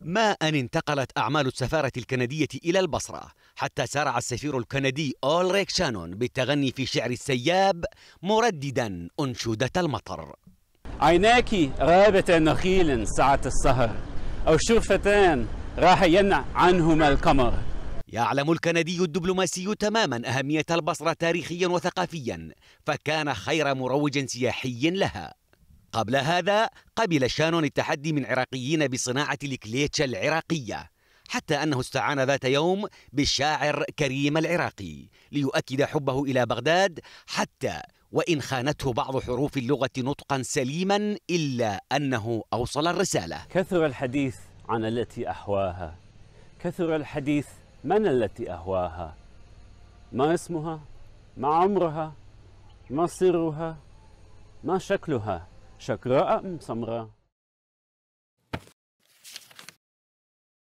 ما أن انتقلت أعمال السفارة الكندية إلى البصرة حتى سارع السفير الكندي أولريك شانون بالتغني في شعر السياب مرددا أنشودة المطر عيناك غابة نخيل ساعة السهر أو شرفتان راح ينع عنهما القمر يعلم الكندي الدبلوماسي تماما أهمية البصرة تاريخيا وثقافيا فكان خير مروج سياحي لها قبل هذا قبل شانون التحدي من عراقيين بصناعة الكليتشا العراقية حتى أنه استعان ذات يوم بالشاعر كريم العراقي ليؤكد حبه إلى بغداد حتى وإن خانته بعض حروف اللغة نطقا سليما إلا أنه أوصل الرسالة كثر الحديث عن التي أحواها كثر الحديث من التي أهواها ما اسمها ما عمرها ما سرها ما شكلها شكرا أم سمره